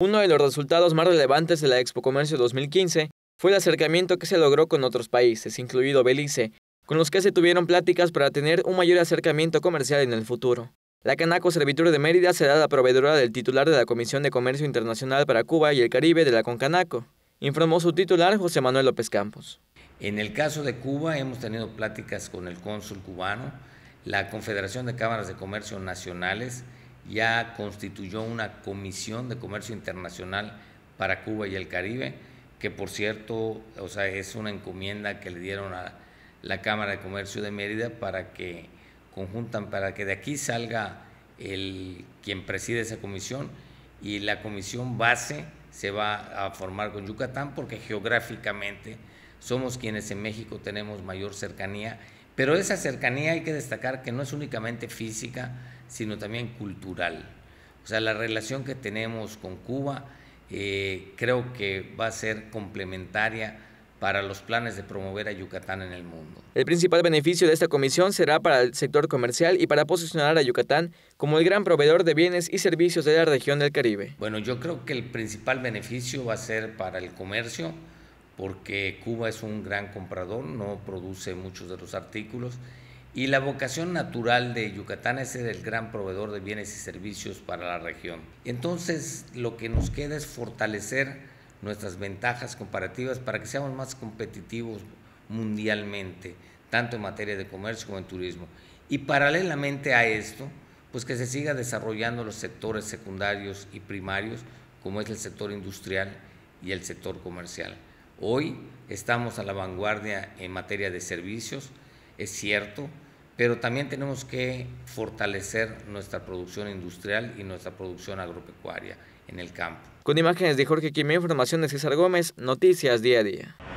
Uno de los resultados más relevantes de la Expo Comercio 2015 fue el acercamiento que se logró con otros países, incluido Belice, con los que se tuvieron pláticas para tener un mayor acercamiento comercial en el futuro. La Canaco Servitur de Mérida será la proveedora del titular de la Comisión de Comercio Internacional para Cuba y el Caribe de la Concanaco, informó su titular José Manuel López Campos. En el caso de Cuba hemos tenido pláticas con el cónsul cubano, la Confederación de Cámaras de Comercio Nacionales, ya constituyó una comisión de comercio internacional para Cuba y el Caribe, que por cierto, o sea, es una encomienda que le dieron a la Cámara de Comercio de Mérida para que conjuntan, para que de aquí salga el quien preside esa comisión y la comisión base se va a formar con Yucatán porque geográficamente somos quienes en México tenemos mayor cercanía pero esa cercanía hay que destacar que no es únicamente física, sino también cultural. O sea, la relación que tenemos con Cuba eh, creo que va a ser complementaria para los planes de promover a Yucatán en el mundo. El principal beneficio de esta comisión será para el sector comercial y para posicionar a Yucatán como el gran proveedor de bienes y servicios de la región del Caribe. Bueno, yo creo que el principal beneficio va a ser para el comercio, porque Cuba es un gran comprador, no produce muchos de los artículos, y la vocación natural de Yucatán es ser el gran proveedor de bienes y servicios para la región. Entonces, lo que nos queda es fortalecer nuestras ventajas comparativas para que seamos más competitivos mundialmente, tanto en materia de comercio como en turismo. Y paralelamente a esto, pues que se siga desarrollando los sectores secundarios y primarios, como es el sector industrial y el sector comercial. Hoy estamos a la vanguardia en materia de servicios, es cierto, pero también tenemos que fortalecer nuestra producción industrial y nuestra producción agropecuaria en el campo. Con imágenes de Jorge Quimé, información de César Gómez, noticias día a día.